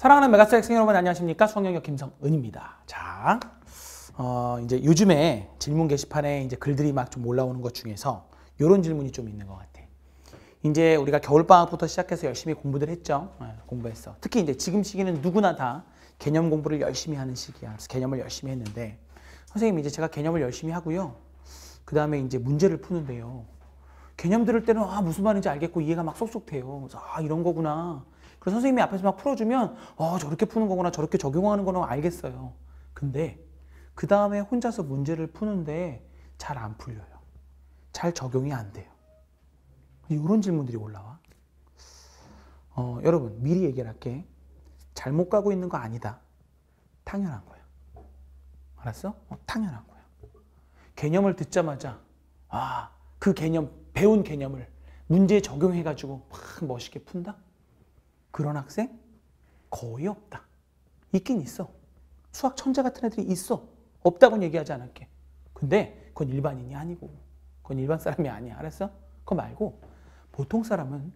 사랑하는 메가스 학생 여러분 안녕하십니까? 수학영역 김성은입니다. 자, 어, 이제 요즘에 질문 게시판에 이제 글들이 막 좀 올라오는 것 중에서 이런 질문이 좀 있는 것 같아. 이제 우리가 겨울방학부터 시작해서 열심히 공부를 했죠. 예, 공부했어. 특히 이제 지금 시기는 누구나 다 개념 공부를 열심히 하는 시기야. 그래서 개념을 열심히 했는데 선생님 이제 제가 개념을 열심히 하고요. 그 다음에 이제 문제를 푸는데요. 개념 들을 때는 아 무슨 말인지 알겠고 이해가 막 쏙쏙 돼요. 그래서 아 이런 거구나. 그 선생님이 앞에서 막 풀어주면 어 저렇게 푸는 거구나 저렇게 적용하는 거는 알겠어요. 근데 그 다음에 혼자서 문제를 푸는데 잘 안 풀려요. 잘 적용이 안 돼요. 이런 질문들이 올라와. 어, 여러분 미리 얘기할게. 잘못 가고 있는 거 아니다. 당연한 거야. 알았어? 어, 당연한 거야. 개념을 듣자마자 아그 개념 배운 개념을 문제에 적용해가지고 막 멋있게 푼다? 그런 학생 거의 없다. 있긴 있어. 수학 천재 같은 애들이 있어. 없다고는 얘기하지 않을게. 근데 그건 일반인이 아니고 그건 일반 사람이 아니야. 알았어? 그거 말고 보통 사람은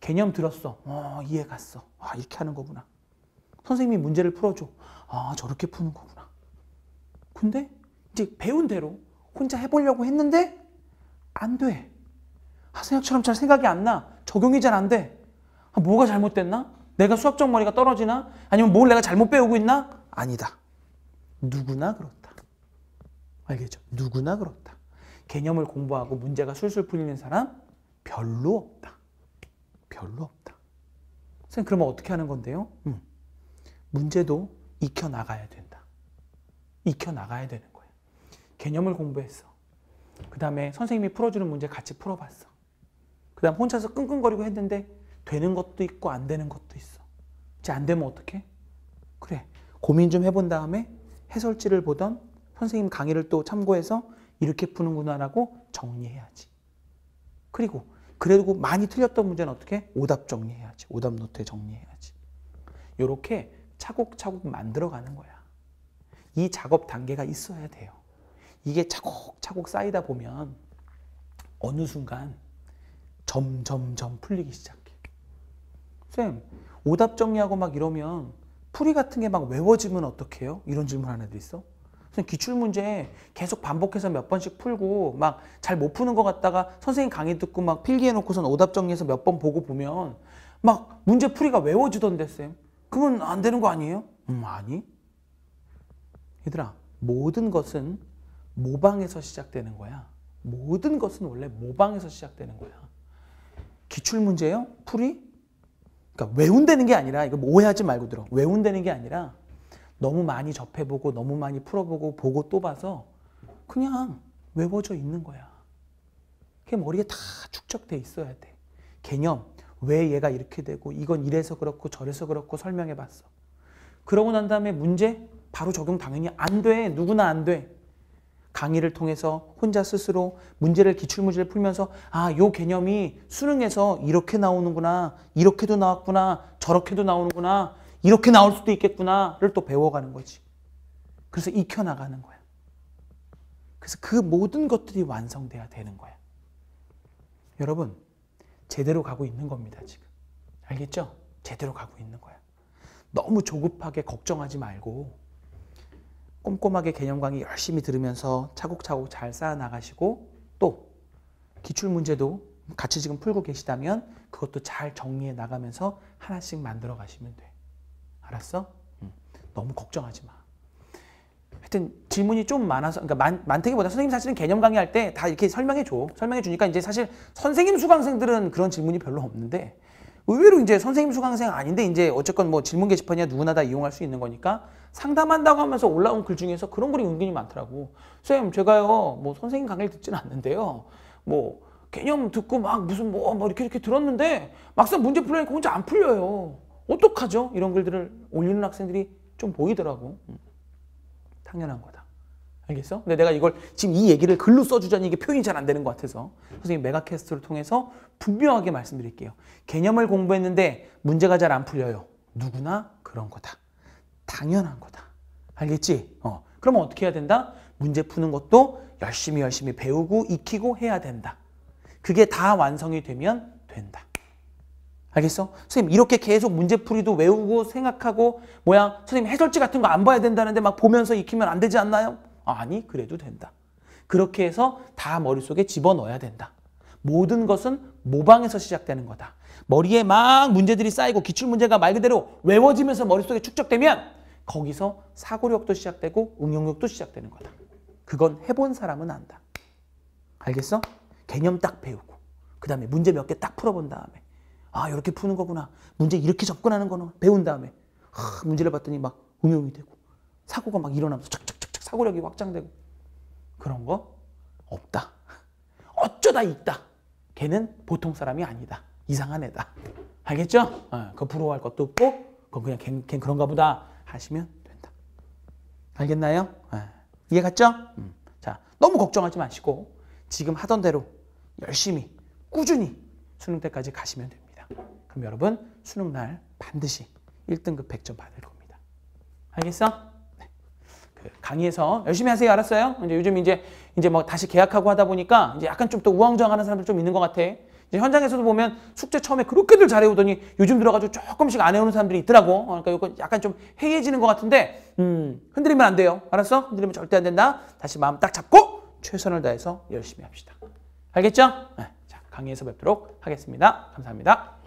개념 들었어. 어, 이해 갔어. 아, 이렇게 하는 거구나. 선생님이 문제를 풀어줘. 아, 저렇게 푸는 거구나. 근데 이제 배운 대로 혼자 해보려고 했는데 안 돼. 아, 생각처럼 잘 생각이 안 나. 적용이 잘 안 돼. 아, 뭐가 잘못됐나? 내가 수학적 머리가 떨어지나? 아니면 뭘 내가 잘못 배우고 있나? 아니다. 누구나 그렇다. 알겠죠? 누구나 그렇다. 개념을 공부하고 문제가 술술 풀리는 사람 별로 없다. 별로 없다. 선생님 그러면 어떻게 하는 건데요? 음. 문제도 익혀나가야 된다. 익혀나가야 되는 거야. 개념을 공부했어. 그 다음에 선생님이 풀어주는 문제 같이 풀어봤어. 그 다음 혼자서 끙끙거리고 했는데 되는 것도 있고 안 되는 것도 있어. 이제 안 되면 어떡해? 그래. 고민 좀 해본 다음에 해설지를 보던 선생님 강의를 또 참고해서 이렇게 푸는구나라고 정리해야지. 그리고 그래도 많이 틀렸던 문제는 어떻게? 오답 정리해야지. 오답 노트에 정리해야지. 이렇게 차곡차곡 만들어가는 거야. 이 작업 단계가 있어야 돼요. 이게 차곡차곡 쌓이다 보면 어느 순간 점점점 풀리기 시작해. 쌤, 오답 정리하고 막 이러면 풀이 같은 게 막 외워지면 어떡해요? 이런 질문 하는 애들 있어. 선생 기출문제 계속 반복해서 몇 번씩 풀고 막 잘 못 푸는 것 같다가 선생님 강의 듣고 막 필기해놓고선 오답 정리해서 몇 번 보고 보면 막 문제 풀이가 외워지던데 쌤. 그건 안 되는 거 아니에요? 음 아니. 얘들아 모든 것은 모방에서 시작되는 거야. 모든 것은 원래 모방에서 시작되는 거야. 기출문제요? 풀이? 그러니까 외운되는 게 아니라 이거 뭐 오해하지 말고 들어. 외운되는 게 아니라 너무 많이 접해보고 너무 많이 풀어보고 보고 또 봐서 그냥 외워져 있는 거야. 그게 머리에 다 축적돼 있어야 돼. 개념 왜 얘가 이렇게 되고 이건 이래서 그렇고 저래서 그렇고 설명해봤어. 그러고 난 다음에 문제 바로 적용 당연히 안 돼. 누구나 안 돼. 강의를 통해서 혼자 스스로 문제를 기출 문제를 풀면서 아, 요 개념이 수능에서 이렇게 나오는구나. 이렇게도 나왔구나. 저렇게도 나오는구나. 이렇게 나올 수도 있겠구나를 또 배워가는 거지. 그래서 익혀 나가는 거야. 그래서 그 모든 것들이 완성돼야 되는 거야. 여러분, 제대로 가고 있는 겁니다, 지금. 알겠죠? 제대로 가고 있는 거야. 너무 조급하게 걱정하지 말고 꼼꼼하게 개념 강의 열심히 들으면서 차곡차곡 잘 쌓아 나가시고 또 기출 문제도 같이 지금 풀고 계시다면 그것도 잘 정리해 나가면서 하나씩 만들어 가시면 돼. 알았어? 너무 걱정하지 마. 하여튼 질문이 좀 많아서 그러니까 많, 많다기보다 선생님 사실은 개념 강의할 때 다 이렇게 설명해 줘. 설명해 주니까 이제 사실 선생님 수강생들은 그런 질문이 별로 없는데 의외로 이제 선생님 수강생 아닌데 이제 어쨌건 뭐 질문 게시판이야 누구나 다 이용할 수 있는 거니까 상담한다고 하면서 올라온 글 중에서 그런 글이 은근히 많더라고. 선생님 제가요 뭐 선생님 강의를 듣진 않는데요. 뭐 개념 듣고 막 무슨 뭐, 뭐 이렇게 이렇게 들었는데 막상 문제 풀려니까 혼자 안 풀려요. 어떡하죠? 이런 글들을 올리는 학생들이 좀 보이더라고. 음. 당연한 거다. 알겠어? 근데 내가 이걸 지금 이 얘기를 글로 써주자니 이게 표현이 잘 안 되는 것 같아서 선생님 메가캐스트를 통해서 분명하게 말씀드릴게요. 개념을 공부했는데 문제가 잘 안 풀려요. 누구나 그런 거다. 당연한 거다. 알겠지? 어. 그러면 어떻게 해야 된다? 문제 푸는 것도 열심히 열심히 배우고 익히고 해야 된다. 그게 다 완성이 되면 된다. 알겠어? 선생님 이렇게 계속 문제풀이도 외우고 생각하고 뭐야 선생님 해설지 같은 거 안 봐야 된다는데 막 보면서 익히면 안 되지 않나요? 아니 그래도 된다. 그렇게 해서 다 머릿속에 집어넣어야 된다. 모든 것은 모방에서 시작되는 거다. 머리에 막 문제들이 쌓이고 기출문제가 말 그대로 외워지면서 머릿속에 축적되면 거기서 사고력도 시작되고 응용력도 시작되는 거다. 그건 해본 사람은 안다. 알겠어? 개념 딱 배우고 그 다음에 문제 몇 개 딱 풀어본 다음에 아 이렇게 푸는 거구나. 문제 이렇게 접근하는 거는 배운 다음에 하, 문제를 봤더니 막 응용이 되고 사고가 막 일어나면서 촥 사고력이 확장되고 그런 거 없다. 어쩌다 있다. 걔는 보통 사람이 아니다. 이상한 애다. 알겠죠? 어, 그거 부러워할 것도 없고 그건 그냥 걘, 걘 그런가 보다 하시면 된다. 알겠나요? 어, 이해 갔죠? 음. 자, 너무 걱정하지 마시고 지금 하던 대로 열심히 꾸준히 수능 때까지 가시면 됩니다. 그럼 여러분 수능 날 반드시 1등급 100점 받을 겁니다. 알겠어? 그 강의에서 열심히 하세요. 알았어요? 이제 요즘 이제 이제 뭐 다시 계약하고 하다 보니까 이제 약간 좀더 우왕좌왕하는 사람들 좀 있는 것 같아. 이제 현장에서도 보면 숙제 처음에 그렇게들 잘해오더니 요즘 들어가지고 조금씩 안 해오는 사람들이 있더라고. 어, 그러니까 이건 약간 좀 해이해지는 것 같은데 음, 흔들리면 안 돼요. 알았어? 흔들리면 절대 안 된다. 다시 마음 딱 잡고 최선을 다해서 열심히 합시다. 알겠죠? 네, 자 강의에서 뵙도록 하겠습니다. 감사합니다.